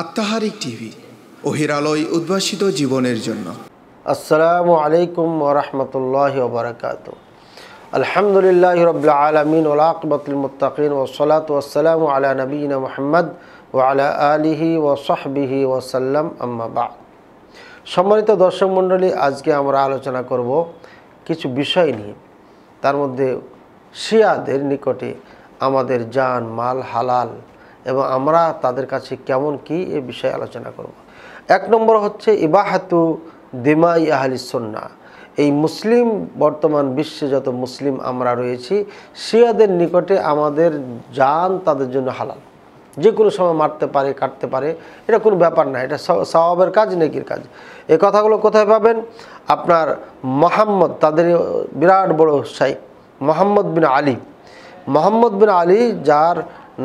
আত্মাহারিক TV ওহিরালয় উদ্ভাসিত জীবনের জন্য আসসালামু আলাইকুম ওরহমতুল্লাহ ওবরাকাত আলহামদুলিল্লাহ রবিল আলমিন ওলাকবতুল মুতাকিন ওসলাত ওসালাম আলা নবীন মোহাম্মদ ও আলা আলিহি ও সাহবিহি ওসাল্লাম আম্মাবা সম্মানিত দর্শক মণ্ডলী আজকে আমরা আলোচনা করব কিছু বিষয় নিয়ে তার মধ্যে শিয়াদের নিকটে আমাদের যান মাল হালাল এবং আমরা তাদের কাছে কেমন কি এ বিষয়ে আলোচনা করব। এক নম্বর হচ্ছে ইবাহাতু দিমা ইয়াহালি সন্না এই মুসলিম বর্তমান বিশ্বে যত মুসলিম আমরা রয়েছি শিয়াদের নিকটে আমাদের যান তাদের জন্য হালাল যে কোনো সময় মারতে পারে কাটতে পারে এটা কোনো ব্যাপার না এটা স্বভাবের কাজ নেকির কাজ এই কথাগুলো কোথায় পাবেন আপনার মোহাম্মদ তাদের বিরাট বড় শাইক মোহাম্মদ বিন আলী মোহাম্মদ বিন আলী যার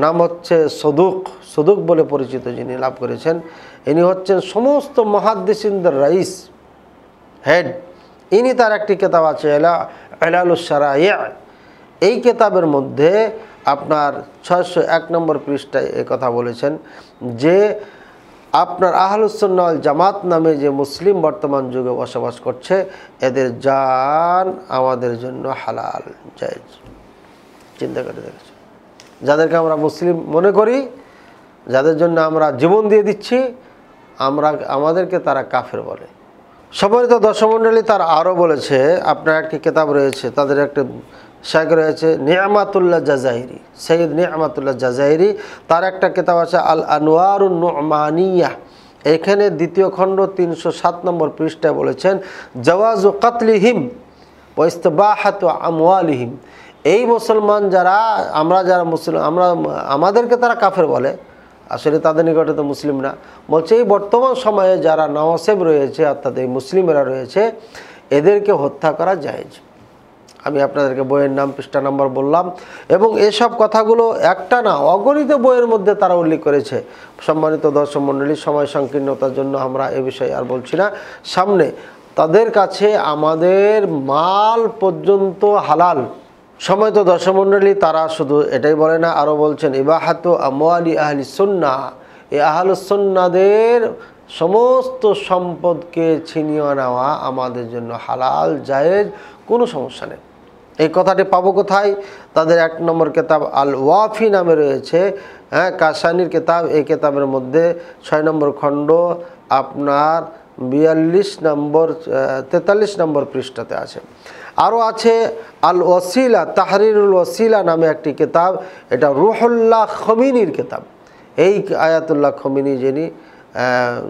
নাম হচ্ছে সদুক সদুক বলে পরিচিত যিনি লাভ করেছেন ইনি হচ্ছেন সমস্ত মহাদ্দিসিনদের রাইস হেড ইনি তার একটি কেতাব আছে এলা এলালুসারাইয়া এই কেতাবের মধ্যে আপনার ছয়শো এক নম্বর পৃষ্ঠায় কথা বলেছেন যে আপনার আহলুসন্নাল জামাত নামে যে মুসলিম বর্তমান যুগে বসবাস করছে এদের জান আমাদের জন্য হালাল জায়জ চিন্তা করে দেখেছে যাদেরকে আমরা মুসলিম মনে করি যাদের জন্য আমরা জীবন দিয়ে দিচ্ছি আমরা আমাদেরকে তারা কাফের বলে সম্মানিত দর্শমণ্ডলী তার আরও বলেছে আপনার একটি কেতাব রয়েছে তাদের একটা শেখ রয়েছে নিয়ামাতুল্লাহ জাজাহিরি সৈয়দ নিয়ামাতুল্লাহ জাজাহিরি তার একটা কেতাব আছে আল আনোয়ার নোমানিয়া এখানে দ্বিতীয় খণ্ড তিনশো সাত নম্বর পৃষ্ঠায় বলেছেন জওয়াজ কাতলিহিম ওইস্তবাহাত আমওয়ালিহিম এই মুসলমান যারা আমরা যারা মুসলিম আমরা আমাদেরকে তারা কাফের বলে আসলে তাদের নিকটে তো মুসলিম না বলছে এই বর্তমান সময়ে যারা নওয়াসেব রয়েছে অর্থাৎ এই মুসলিমেরা রয়েছে এদেরকে হত্যা করা যায়জ আমি আপনাদেরকে বইয়ের নাম পৃষ্ঠা নাম্বার বললাম এবং এসব কথাগুলো একটা না অগণিত বইয়ের মধ্যে তারা উল্লেখ করেছে সম্মানিত দর্শক মণ্ডলী সময় সংকীর্ণতার জন্য আমরা এ বিষয়ে আর বলছি না সামনে তাদের কাছে আমাদের মাল পর্যন্ত হালাল সময় তো দর্শমণ্ডলী তারা শুধু এটাই বলে না আরও বলছেন ইবাহাত আমি আহলি সন্না এই আহলুসন্নাদের সমস্ত সম্পদকে ছিনিয়ে নেওয়া আমাদের জন্য হালাল জায়েজ কোনো সমস্যা নেই এই কথাটি পাবো কোথায় তাদের এক নম্বর কেতাব আল ওয়াফি নামে রয়েছে হ্যাঁ কাসানির কেতাব এই কেতাবের মধ্যে ছয় নম্বর খণ্ড আপনার বিয়াল্লিশ নম্বর তেতাল্লিশ নম্বর পৃষ্ঠাতে আছে আরও আছে আল ওসিলা তাহরিরুল ওসিলা নামে একটি কিতাব এটা রুহল্লাহ খমিনীর কিতাব এই আয়াতুল্লাহ খমিনী যিনি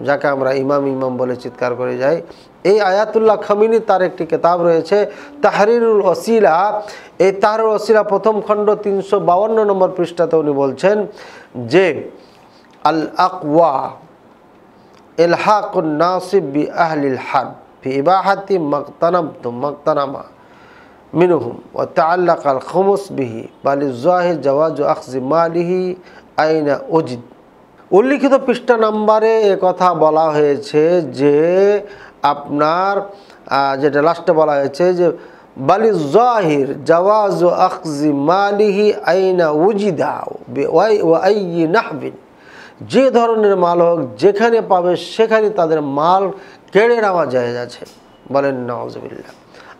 যাকে আমরা ইমাম ইমাম বলে চিৎকার করে যাই এই আয়াতুল্লাহ খামিনী তার একটি কেতাব রয়েছে তাহরিরুল ওসিলা এই তাহরুল ওসিলা প্রথম খণ্ড তিনশো বাউন্ন নম্বর পৃষ্ঠাতে উনি বলছেন যে আল আকওয়া এলহাকুন্নাসিবি আহলিল হাব ফি ইবাহাতি তো মকতানামা মিনহুম ও কাল খমস বিহি জাহে জওয়াজ আকজি মালিহি আইনা অজিদ উল্লিখিত পৃষ্ঠা নাম্বারে কথা বলা হয়েছে যে আপনার যেটা লাস্টে বলা হয়েছে যে বালি জাহির জওয়াজ আকজি মালিহি আইনা উজিদা নাহবিন যে ধরনের মাল হোক যেখানে পাবে সেখানে তাদের মাল কেড়ে নেওয়া যায় আছে বলেন নওয়াজ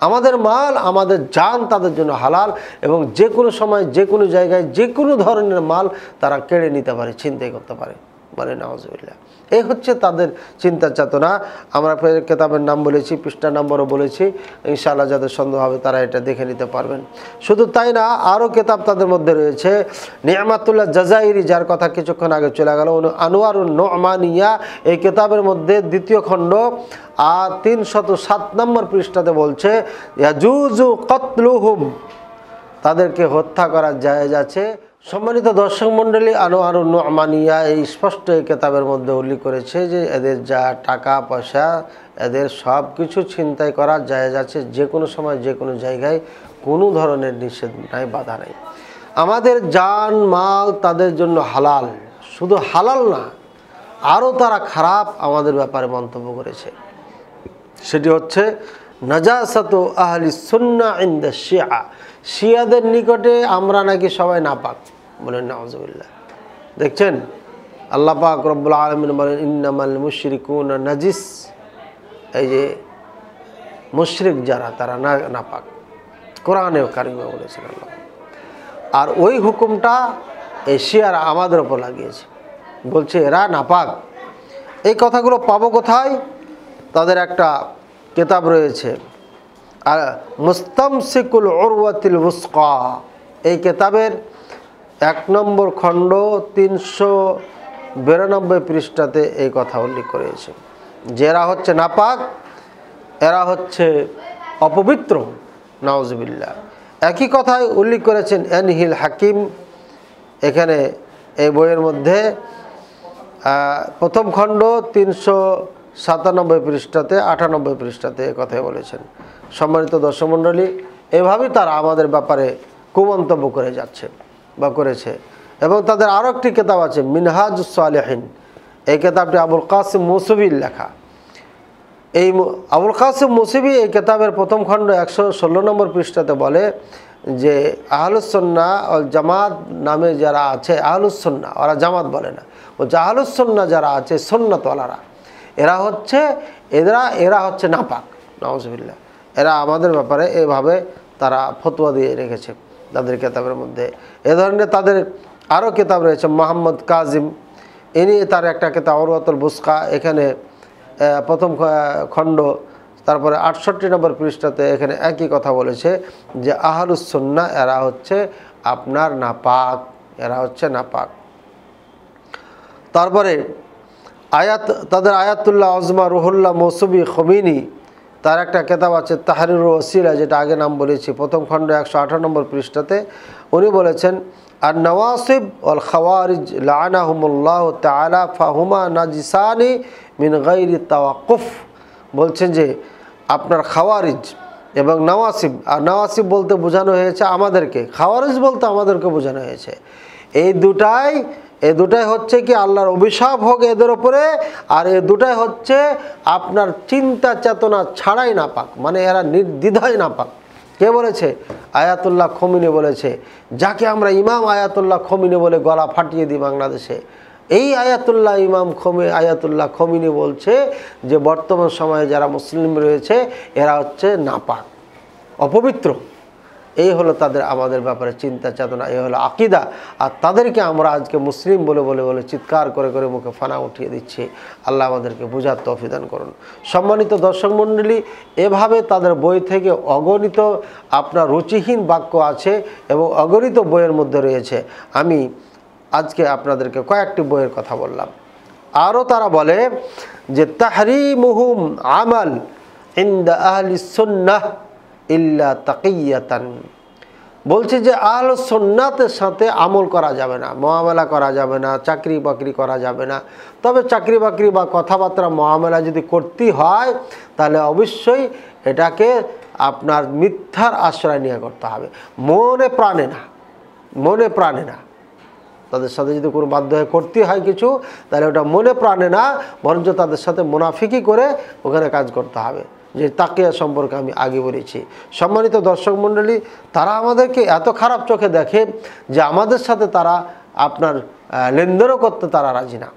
আমাদের মাল আমাদের যান তাদের জন্য হালাল এবং যে কোনো সময় যে কোনো জায়গায় যে কোনো ধরনের মাল তারা কেড়ে নিতে পারে ছিনতাই করতে পারে বলে নওয়াজবিল্লা এই হচ্ছে তাদের চিন্তা চেতনা আমরা কেতাবের নাম বলেছি পৃষ্ঠা নম্বরও বলেছি ইনশাআল্লাহ যাদের সন্দেহ হবে তারা এটা দেখে নিতে পারবেন শুধু তাই না আরও কেতাব তাদের মধ্যে রয়েছে নিয়ামাতুল্লাহ জাজাইরি যার কথা কিছুক্ষণ আগে চলে গেল আনোয়ারুল নোমানিয়া এই কেতাবের মধ্যে দ্বিতীয় খণ্ড আর তিনশত সাত নম্বর পৃষ্ঠাতে বলছে ইয়াজুজু কতলুহুম তাদেরকে হত্যা করা জায়গা আছে সম্মানিত দর্শক মণ্ডলী আনো আরো নোমানিয়া এই স্পষ্ট এই কেতাবের মধ্যে উল্লেখ করেছে যে এদের যা টাকা পয়সা এদের সব কিছু ছিনতাই করা যায় যাচ্ছে যে কোনো সময় যে কোনো জায়গায় কোনো ধরনের নিষেধ নাই বাধা নেই আমাদের যান মাল তাদের জন্য হালাল শুধু হালাল না আরও তারা খারাপ আমাদের ব্যাপারে মন্তব্য করেছে সেটি হচ্ছে নজাসত আহলি সুন্না ইন দ্য শিয়া শিয়াদের নিকটে আমরা নাকি সবাই নাপাক বলেন নজবুল্লাহ দেখছেন আল্লাহ পাক রব্বুল আলমিন বলেন ইন্নামাল মুশরিকুন নাজিস এই যে মুশরিক যারা তারা না নাপাক কোরআনে কারিমা বলেছেন আল্লাহ আর ওই হুকুমটা এশিয়ারা আমাদের ওপর লাগিয়েছে বলছে এরা নাপাক এই কথাগুলো পাবো কোথায় তাদের একটা কেতাব রয়েছে আর মুস্তামসিকুল ওরওয়াতিল উস্কা এই কেতাবের এক নম্বর খণ্ড তিনশো বিরানব্বই পৃষ্ঠাতে এই কথা উল্লেখ করেছে যেরা হচ্ছে নাপাক এরা হচ্ছে অপবিত্র নওয়াজবিল্লা একই কথায় উল্লেখ করেছেন এনহিল হাকিম এখানে এই বইয়ের মধ্যে প্রথম খণ্ড তিনশো সাতানব্বই পৃষ্ঠাতে আটানব্বই পৃষ্ঠাতে কথাই বলেছেন সম্মানিত দর্শক এভাবেই তারা আমাদের ব্যাপারে কুমন্তব্য করে যাচ্ছে বা করেছে এবং তাদের আরও একটি কেতাব আছে মিনহাজ সালেহীন এই কেতাবটি আবুল কাসিম মুসুবির লেখা এই আবুল কাসিম মুসিবি এই কেতাবের প্রথম খণ্ড একশো ষোলো নম্বর পৃষ্ঠাতে বলে যে আহলুসন্না জামাত নামে যারা আছে আহলুসন্না ওরা জামাত বলে না ও জাহালুসন্না যারা আছে সন্ন্যতওয়ালারা এরা হচ্ছে এরা এরা হচ্ছে নাপাক নওয়াজ এরা আমাদের ব্যাপারে এভাবে তারা ফতুয়া দিয়ে রেখেছে তাদের কেতাবের মধ্যে এ ধরনের তাদের আরও কেতাব রয়েছে মোহাম্মদ কাজিম ইনি তার একটা কেতাব অরুয়াতুল বুস্কা এখানে প্রথম খণ্ড তারপরে আটষট্টি নম্বর পৃষ্ঠাতে এখানে একই কথা বলেছে যে আহারুসন্না এরা হচ্ছে আপনার নাপাক এরা হচ্ছে নাপাক তারপরে আয়াত তাদের আয়াতুল্লাহ আজমা রুহুল্লাহ মৌসুমি খমিনি তার একটা কেতাব আছে তাহারির ওসিলা যেটা আগে নাম বলেছি প্রথম খণ্ড একশো আঠারো নম্বর পৃষ্ঠাতে উনি বলেছেন আর নওয়াসিব অল খাওয়ারিজ লাহমুল্লাহ তালা ফাহুমা নাজিসানি মিন গাইরি তাওয়াকুফ বলছেন যে আপনার খাওয়ারিজ এবং নওয়াসিব আর নওয়াসিব বলতে বোঝানো হয়েছে আমাদেরকে খাওয়ারিজ বলতে আমাদেরকে বোঝানো হয়েছে এই দুটাই এ দুটাই হচ্ছে কি আল্লাহর অভিশাপ হোক এদের ওপরে আর এ দুটাই হচ্ছে আপনার চিন্তা চেতনা ছাড়াই না পাক মানে এরা নির্দ্বিধাই না পাক কে বলেছে আয়াতুল্লাহ খমিনে বলেছে যাকে আমরা ইমাম আয়াতুল্লাহ খমিনে বলে গলা ফাটিয়ে দিই বাংলাদেশে এই আয়াতুল্লাহ ইমাম খমি আয়াতুল্লাহ খমিনে বলছে যে বর্তমান সময়ে যারা মুসলিম রয়েছে এরা হচ্ছে নাপাক অপবিত্র এই হলো তাদের আমাদের ব্যাপারে চিন্তা চেতনা এই হলো আকিদা আর তাদেরকে আমরা আজকে মুসলিম বলে বলে বলে চিৎকার করে করে মুখে ফানা উঠিয়ে দিচ্ছি আল্লাহ আমাদেরকে বুঝার তফিদান করুন সম্মানিত দর্শক মণ্ডলী এভাবে তাদের বই থেকে অগণিত আপনার রুচিহীন বাক্য আছে এবং অগণিত বইয়ের মধ্যে রয়েছে আমি আজকে আপনাদেরকে কয়েকটি বইয়ের কথা বললাম আরও তারা বলে যে মুহুম আমাল ইন্দ আহলি সুন্নাহ ইল্লা তাকিয়াতান বলছে যে আল সন্ন্যাতের সাথে আমল করা যাবে না মহামেলা করা যাবে না চাকরি বাকরি করা যাবে না তবে চাকরি বাকরি বা কথাবার্তা মহামেলা যদি করতে হয় তাহলে অবশ্যই এটাকে আপনার মিথ্যার আশ্রয় নিয়ে করতে হবে মনে প্রাণে না মনে প্রাণে না তাদের সাথে যদি কোনো বাধ্য হয়ে করতে হয় কিছু তাহলে ওটা মনে প্রাণে না বরঞ্চ তাদের সাথে মুনাফিকি করে ওখানে কাজ করতে হবে যে তাকিয়া সম্পর্কে আমি আগে বলেছি সম্মানিত দর্শক মণ্ডলী তারা আমাদেরকে এত খারাপ চোখে দেখে যে আমাদের সাথে তারা আপনার লেনদেনও করতে তারা রাজি না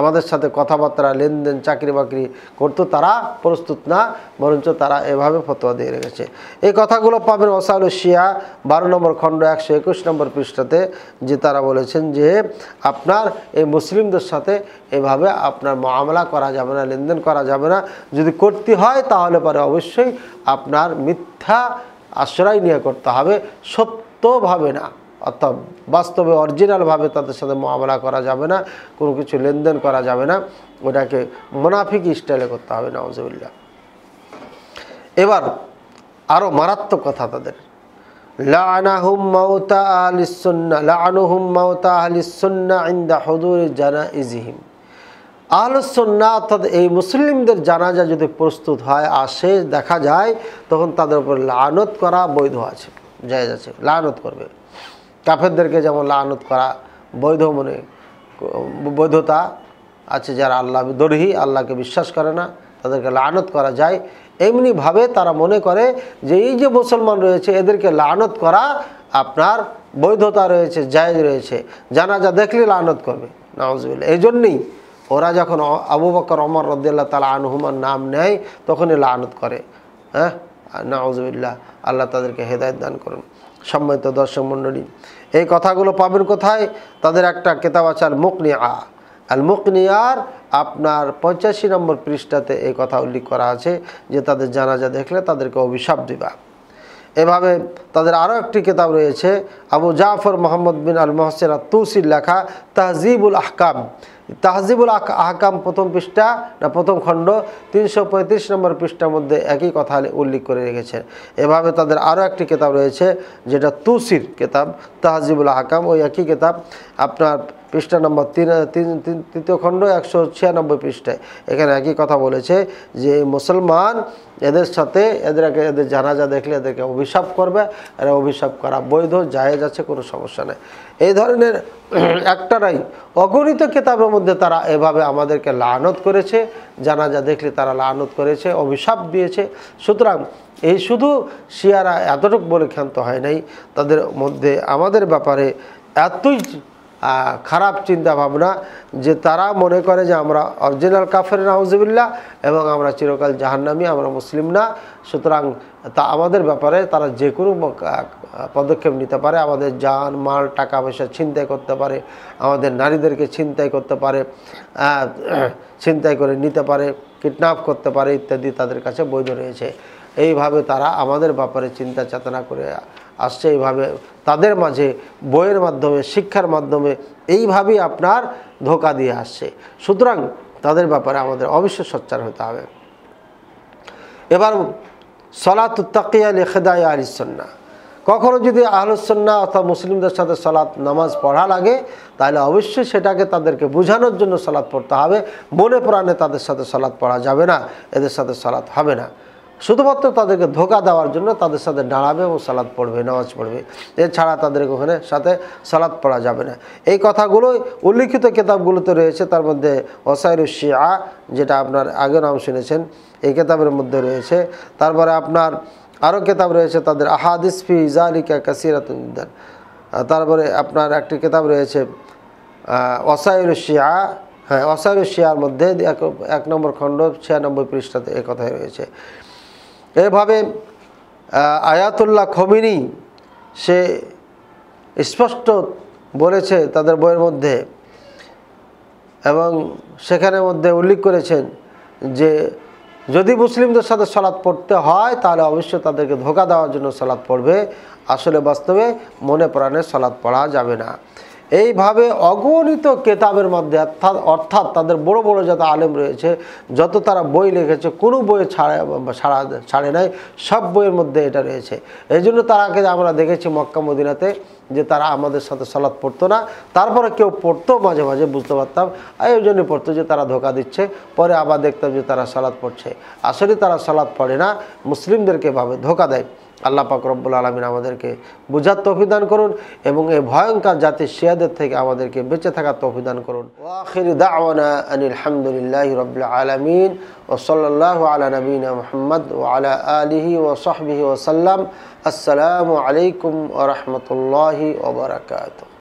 আমাদের সাথে কথাবার্তা লেনদেন চাকরি বাকরি করতো তারা প্রস্তুত না বরঞ্চ তারা এভাবে ফতোয়া দিয়ে রেখেছে এই কথাগুলো পাবেন ওসাউল শিয়া বারো নম্বর খণ্ড একশো একুশ নম্বর পৃষ্ঠাতে যে তারা বলেছেন যে আপনার এই মুসলিমদের সাথে এভাবে আপনার মামলা করা যাবে না লেনদেন করা যাবে না যদি করতে হয় তাহলে পরে অবশ্যই আপনার মিথ্যা আশ্রয় নিয়ে করতে হবে সত্যভাবে না অর্থাৎ বাস্তবে অরিজিনালভাবে তাদের সাথে মোয়ামলা করা যাবে না কোনো কিছু লেনদেন করা যাবে না ওটাকে মোনাফিক স্টাইলে করতে হবে নওয়াজবিল্লা এবার আরও মারাত্মক কথা তাদের জানা ইজিহিম অর্থাৎ এই মুসলিমদের জানাজা যদি প্রস্তুত হয় আসে দেখা যায় তখন তাদের উপর লানত করা বৈধ আছে জায়জ আছে লানত করবে কাফেরদেরকে যেমন লানত করা বৈধ মনে বৈধতা আছে যারা আল্লাহ দরহি আল্লাহকে বিশ্বাস করে না তাদেরকে লানত করা যায় এমনিভাবে তারা মনে করে যে এই যে মুসলমান রয়েছে এদেরকে লানত করা আপনার বৈধতা রয়েছে জায়জ রয়েছে জানা যা দেখলে লানত করবে নওয়াজবিল্লা এই জন্যেই ওরা যখন আবু বকর অমর রদ্দাল্লাহ তালা আনহুমার নাম নেয় তখনই লানত করে হ্যাঁ নওয়াজবিল্লা আল্লাহ তাদেরকে হেদায়ত দান করুন সম্মানিত দর্শক মণ্ডলী এই কথাগুলো পাবেন কোথায় তাদের একটা কেতাব আছে আল মুকনিয়া আল আর আপনার পঞ্চাশি নম্বর পৃষ্ঠাতে এই কথা উল্লেখ করা আছে যে তাদের জানাজা দেখলে তাদেরকে অভিশাপ দিবা এভাবে তাদের আরও একটি কিতাব রয়েছে আবু জাফর মোহাম্মদ বিন আল মহসেন তুসির লেখা তাহজিবুল আহকাম তাহজিবুল আহকাম প্রথম পৃষ্ঠা না প্রথম খণ্ড তিনশো পঁয়ত্রিশ নম্বর পৃষ্ঠার মধ্যে একই কথা উল্লেখ করে রেখেছেন এভাবে তাদের আরও একটি কেতাব রয়েছে যেটা তুসির কেতাব তাহজিবুল আহকাম ওই একই কেতাব আপনার পৃষ্ঠা নম্বর তিন তিন তৃতীয় খণ্ড একশো ছিয়ানব্বই পৃষ্ঠায় এখানে একই কথা বলেছে যে মুসলমান এদের সাথে এদেরকে এদের জানাজা দেখলে এদেরকে অভিশাপ করবে এরা অভিশাপ করা বৈধ জায়েজ আছে কোনো সমস্যা নেই এই ধরনের একটারাই অগণিত কেতাবের মধ্যে তারা এভাবে আমাদেরকে লানত করেছে জানাজা দেখলে তারা লানত করেছে অভিশাপ দিয়েছে সুতরাং এই শুধু শিয়ারা এতটুকু বলে ক্ষান্ত হয় নাই তাদের মধ্যে আমাদের ব্যাপারে এতই খারাপ চিন্তা ভাবনা যে তারা মনে করে যে আমরা অরিজিনাল কাফের নাউজবিল্লা এবং আমরা চিরকাল জাহান্নামি আমরা মুসলিম না সুতরাং তা আমাদের ব্যাপারে তারা যে কোনো পদক্ষেপ নিতে পারে আমাদের যান মাল টাকা পয়সা ছিনতাই করতে পারে আমাদের নারীদেরকে ছিনতাই করতে পারে ছিনতাই করে নিতে পারে কিডন্যাপ করতে পারে ইত্যাদি তাদের কাছে বৈধ রয়েছে এইভাবে তারা আমাদের ব্যাপারে চিন্তা চেতনা করে আসছে এইভাবে তাদের মাঝে বইয়ের মাধ্যমে শিক্ষার মাধ্যমে এইভাবেই আপনার ধোকা দিয়ে আসছে সুতরাং তাদের ব্যাপারে আমাদের অবশ্যই সচ্চার হতে হবে এবার সলাত তাকিয়া লেখেদায় সন্না কখনও যদি আহলুসন্না অথবা মুসলিমদের সাথে সলাৎ নামাজ পড়া লাগে তাহলে অবশ্যই সেটাকে তাদেরকে বোঝানোর জন্য সলাৎ পড়তে হবে মনে প্রাণে তাদের সাথে সলাৎ পড়া যাবে না এদের সাথে সলাৎ হবে না শুধুমাত্র তাদেরকে ধোকা দেওয়ার জন্য তাদের সাথে দাঁড়াবে এবং সালাদ পড়বে নামাজ পড়বে এছাড়া তাদেরকে ওখানে সাথে সালাদ পড়া যাবে না এই কথাগুলো উল্লিখিত কেতাবগুলোতে রয়েছে তার মধ্যে ওসাইরু শিয়া যেটা আপনার আগে নাম শুনেছেন এই কেতাবের মধ্যে রয়েছে তারপরে আপনার আরও কেতাব রয়েছে তাদের আহাদিস ফি ইজালিকা কাসিরাতুদ্দান তারপরে আপনার একটি কেতাব রয়েছে ওসাইর শিয়া হ্যাঁ অসায়ুর শিয়ার মধ্যে এক নম্বর খণ্ড ছিয়ানব্বই পৃষ্ঠাতে এ কথাই রয়েছে এভাবে আয়াতুল্লাহ খমিনি সে স্পষ্ট বলেছে তাদের বইয়ের মধ্যে এবং সেখানে মধ্যে উল্লেখ করেছেন যে যদি মুসলিমদের সাথে সালাদ পড়তে হয় তাহলে অবশ্যই তাদেরকে ধোকা দেওয়ার জন্য সালাদ পড়বে আসলে বাস্তবে মনে প্রাণে সালাদ পড়া যাবে না এইভাবে অগণিত কেতাবের মধ্যে অর্থাৎ অর্থাৎ তাদের বড় বড় যত আলেম রয়েছে যত তারা বই লিখেছে কোনো বই ছাড়া ছাড়া ছাড়ে নাই সব বইয়ের মধ্যে এটা রয়েছে এই জন্য তারাকে আমরা দেখেছি মক্কা মদিনাতে যে তারা আমাদের সাথে সালাদ পড়তো না তারপরে কেউ পড়তো মাঝে মাঝে বুঝতে পারতাম এই জন্য পড়তো যে তারা ধোকা দিচ্ছে পরে আবার দেখতাম যে তারা সালাদ পড়ছে আসলে তারা সালাদ পড়ে না মুসলিমদেরকে ভাবে ধোকা দেয় আল্লাহ পাক রব্বুল আলমিন আমাদেরকে বুঝার তফিদান করুন এবং এই ভয়ঙ্কর জাতির শেয়াদের থেকে আমাদেরকে বেঁচে থাকার তফিদান করুন আলহামদুলিল্লাহ রব আলমিন ও সাল্লাহ আলা নবীনা মোহাম্মদ ও আলা আলিহি ও সাহবিহি ওসাল্লাম আসসালামু আলাইকুম ও রহমতুল্লাহি ওবরাকাত